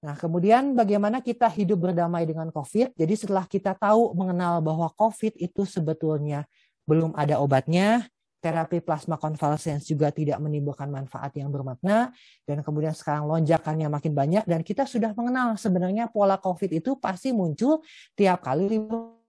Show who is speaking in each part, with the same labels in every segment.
Speaker 1: Nah, kemudian bagaimana kita hidup berdamai dengan COVID? Jadi setelah kita tahu mengenal bahwa COVID itu sebetulnya belum ada obatnya, terapi plasma konvalesen juga tidak menimbulkan manfaat yang bermakna, dan kemudian sekarang lonjakannya makin banyak, dan kita sudah mengenal sebenarnya pola COVID itu pasti muncul tiap kali libur,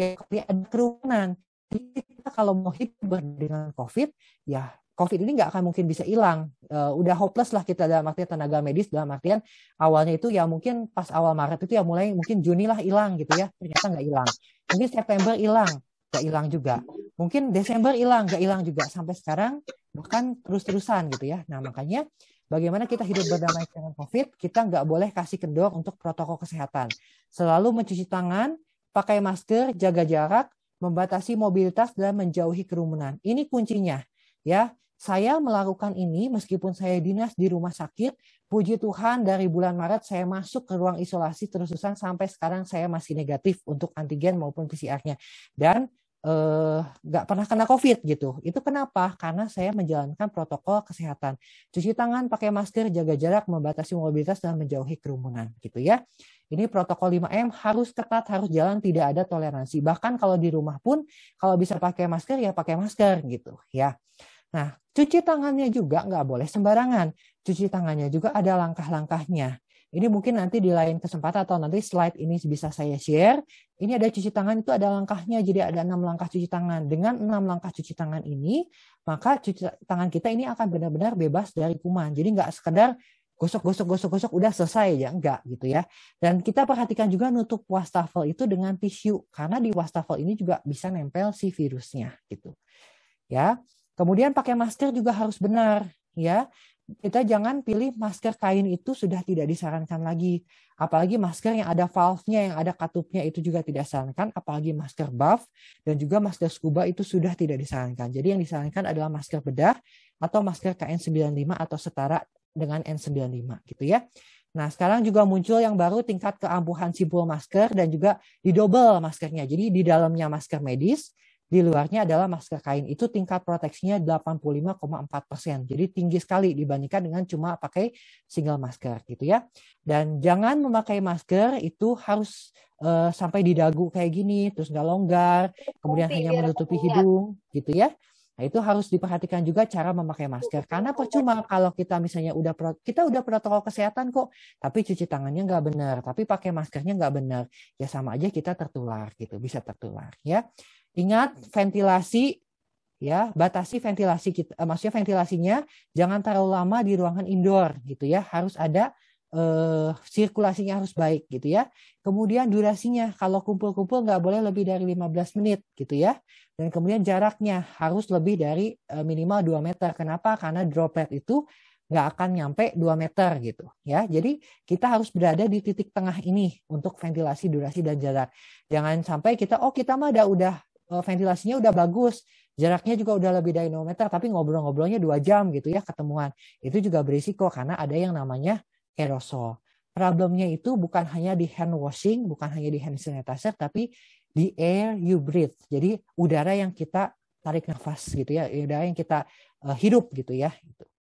Speaker 1: tiap kali ada kerumunan. Jadi kita kalau mau hidup dengan COVID, ya COVID ini nggak akan mungkin bisa hilang. Uh, udah hopeless lah kita dalam artian tenaga medis dalam artian awalnya itu ya mungkin pas awal Maret itu ya mulai mungkin Juni lah hilang gitu ya. Ternyata nggak hilang. Mungkin September hilang, nggak hilang juga. Mungkin Desember hilang, nggak hilang juga. Sampai sekarang bahkan terus-terusan gitu ya. Nah makanya bagaimana kita hidup berdamai dengan COVID, kita nggak boleh kasih kendor untuk protokol kesehatan. Selalu mencuci tangan, pakai masker, jaga jarak, membatasi mobilitas dan menjauhi kerumunan. Ini kuncinya ya saya melakukan ini meskipun saya dinas di rumah sakit. Puji Tuhan dari bulan Maret saya masuk ke ruang isolasi terus-terusan sampai sekarang saya masih negatif untuk antigen maupun PCR-nya. Dan eh, nggak eh, pernah kena COVID gitu. Itu kenapa? Karena saya menjalankan protokol kesehatan. Cuci tangan, pakai masker, jaga jarak, membatasi mobilitas, dan menjauhi kerumunan gitu ya. Ini protokol 5M harus ketat, harus jalan, tidak ada toleransi. Bahkan kalau di rumah pun, kalau bisa pakai masker ya pakai masker gitu ya. Nah, cuci tangannya juga nggak boleh sembarangan. Cuci tangannya juga ada langkah-langkahnya. Ini mungkin nanti di lain kesempatan atau nanti slide ini bisa saya share. Ini ada cuci tangan itu ada langkahnya, jadi ada enam langkah cuci tangan. Dengan enam langkah cuci tangan ini, maka cuci tangan kita ini akan benar-benar bebas dari kuman. Jadi nggak sekedar gosok gosok gosok gosok udah selesai ya enggak gitu ya dan kita perhatikan juga nutup wastafel itu dengan tisu karena di wastafel ini juga bisa nempel si virusnya gitu ya Kemudian pakai masker juga harus benar ya. Kita jangan pilih masker kain itu sudah tidak disarankan lagi. Apalagi masker yang ada valve-nya, yang ada katupnya itu juga tidak disarankan. Apalagi masker buff dan juga masker scuba itu sudah tidak disarankan. Jadi yang disarankan adalah masker bedah atau masker KN95 atau setara dengan N95 gitu ya. Nah, sekarang juga muncul yang baru tingkat keampuhan simpul masker dan juga didobel maskernya. Jadi di dalamnya masker medis, di luarnya adalah masker kain itu tingkat proteksinya 85,4%. persen Jadi tinggi sekali dibandingkan dengan cuma pakai single masker gitu ya. Dan jangan memakai masker itu harus uh, sampai di dagu kayak gini, terus nggak longgar, kemudian hanya menutupi hidung gitu ya. Nah, itu harus diperhatikan juga cara memakai masker. Karena percuma kalau kita misalnya udah kita udah protokol kesehatan kok, tapi cuci tangannya nggak benar, tapi pakai maskernya nggak benar, ya sama aja kita tertular gitu, bisa tertular ya. Ingat ventilasi ya, batasi ventilasi kita eh, maksudnya ventilasinya jangan terlalu lama di ruangan indoor gitu ya. Harus ada eh, sirkulasinya harus baik gitu ya. Kemudian durasinya kalau kumpul-kumpul nggak boleh lebih dari 15 menit gitu ya. Dan kemudian jaraknya harus lebih dari eh, minimal 2 meter. Kenapa? Karena droplet itu nggak akan nyampe 2 meter gitu ya. Jadi kita harus berada di titik tengah ini untuk ventilasi durasi dan jarak. Jangan sampai kita oh kita mah udah udah Eh, ventilasinya udah bagus, jaraknya juga udah lebih dari 0 meter, tapi ngobrol-ngobrolnya dua jam gitu ya ketemuan. Itu juga berisiko karena ada yang namanya aerosol. Problemnya itu bukan hanya di hand washing, bukan hanya di hand sanitizer, tapi di air you breathe. Jadi udara yang kita tarik nafas gitu ya, udara yang kita eh, hidup gitu ya. Gitu.